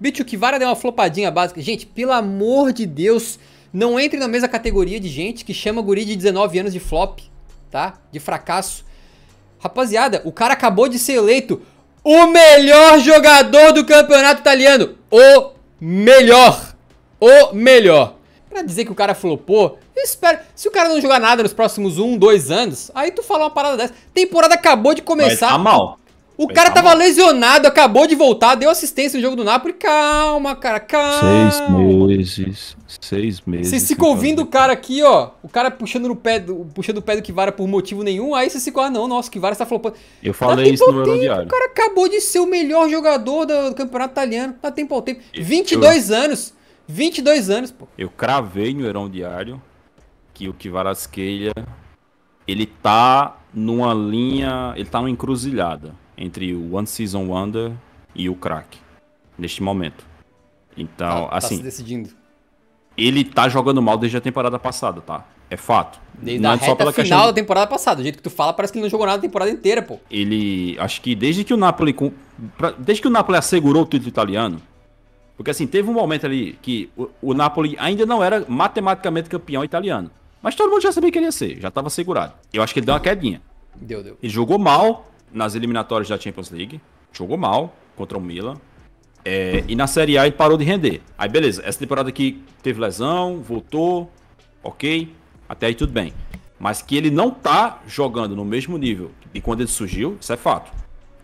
Bicho, que vara deu uma flopadinha básica. Gente, pelo amor de Deus, não entre na mesma categoria de gente que chama guri de 19 anos de flop, tá? De fracasso. Rapaziada, o cara acabou de ser eleito o melhor jogador do campeonato italiano. O melhor. O melhor. Pra dizer que o cara flopou, eu espero. Se o cara não jogar nada nos próximos um, dois anos, aí tu fala uma parada dessa. Temporada acabou de começar. Mas tá mal. O Bem, cara tava calma. lesionado, acabou de voltar, deu assistência no jogo do Napoli. Calma, cara, calma. Seis meses. Seis meses. Vocês ficam ouvindo o cara aqui, ó. O cara puxando no pé do, puxando o pé do Kivara por motivo nenhum. Aí você ficou, ah, não, nossa, o Kivara está flopando. Eu tá falei isso no meu O cara acabou de ser o melhor jogador do, do campeonato italiano. Tá tempo ao tempo. 22 eu... anos. 22 anos, pô. Eu cravei no Heron Diário que o Kivarasqueia ele tá numa linha, ele tá numa encruzilhada entre o One Season Wonder e o craque neste momento. Então, tá, assim. Tá se assim, decidindo. Ele tá jogando mal desde a temporada passada, tá? É fato. Desde não a é só pela final questão... da temporada passada. Do jeito que tu fala, parece que ele não jogou nada a temporada inteira, pô. Ele. Acho que desde que o Napoli. Desde que o Napoli assegurou o título italiano. Porque assim, teve um momento ali que o, o Napoli ainda não era matematicamente campeão italiano. Mas todo mundo já sabia que ele ia ser, já estava segurado. Eu acho que ele deu uma quedinha. Deu, deu. Ele jogou mal, nas eliminatórias da Champions League, jogou mal contra o Milan. É, e na Série A ele parou de render. Aí beleza, essa temporada aqui teve lesão, voltou, ok, até aí tudo bem. Mas que ele não tá jogando no mesmo nível de quando ele surgiu, isso é fato.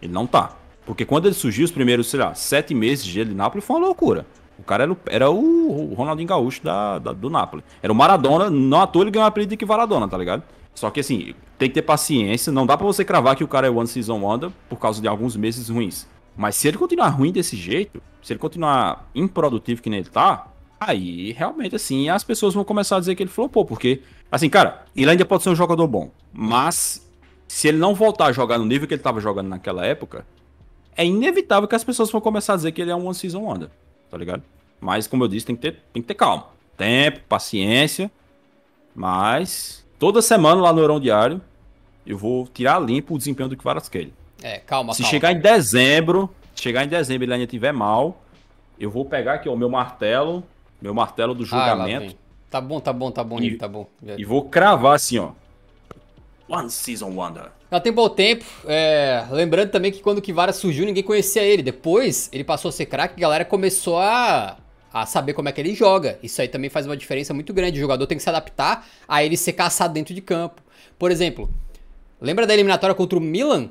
Ele não tá. Porque quando ele surgiu, os primeiros, sei lá, sete meses de ele no Napoli foi uma loucura. O cara era o, era o Ronaldinho Gaúcho da, da, do Napoli. Era o Maradona, não à toa ele ganhou o apelido de que Maradona tá ligado? Só que assim, tem que ter paciência. Não dá para você cravar que o cara é One Season Wonder por causa de alguns meses ruins. Mas se ele continuar ruim desse jeito, se ele continuar improdutivo que nem ele tá, aí realmente assim as pessoas vão começar a dizer que ele flopou, porque assim, cara, ele ainda pode ser um jogador bom, mas se ele não voltar a jogar no nível que ele tava jogando naquela época, é inevitável que as pessoas vão começar a dizer que ele é um One Season Wonder, tá ligado? Mas como eu disse, tem que ter, tem que ter calma, tempo, paciência, mas toda semana lá no Eurão Diário, eu vou tirar limpo o desempenho do Kvaratskhelia. É, calma, Se calma. chegar em dezembro, chegar em dezembro e ele ainda estiver mal, eu vou pegar aqui o meu martelo, meu martelo do ah, julgamento. Ah, tá bom, tá bom, tá bom, e, tá bom. E vou cravar assim, ó. One Season Wonder. Ela tem bom tempo. É... Lembrando também que quando o Kivara surgiu, ninguém conhecia ele. Depois, ele passou a ser craque e a galera começou a a saber como é que ele joga. Isso aí também faz uma diferença muito grande. O jogador tem que se adaptar a ele ser caçado dentro de campo. Por exemplo, lembra da eliminatória contra o Milan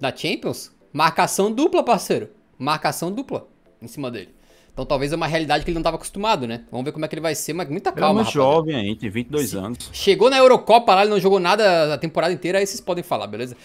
da Champions? Marcação dupla, parceiro. Marcação dupla em cima dele. Então talvez é uma realidade que ele não estava acostumado, né? Vamos ver como é que ele vai ser, mas muita calma. Ele é jovem aí tem 22 Sim. anos. Chegou na Eurocopa lá, ele não jogou nada a temporada inteira, aí vocês podem falar, beleza?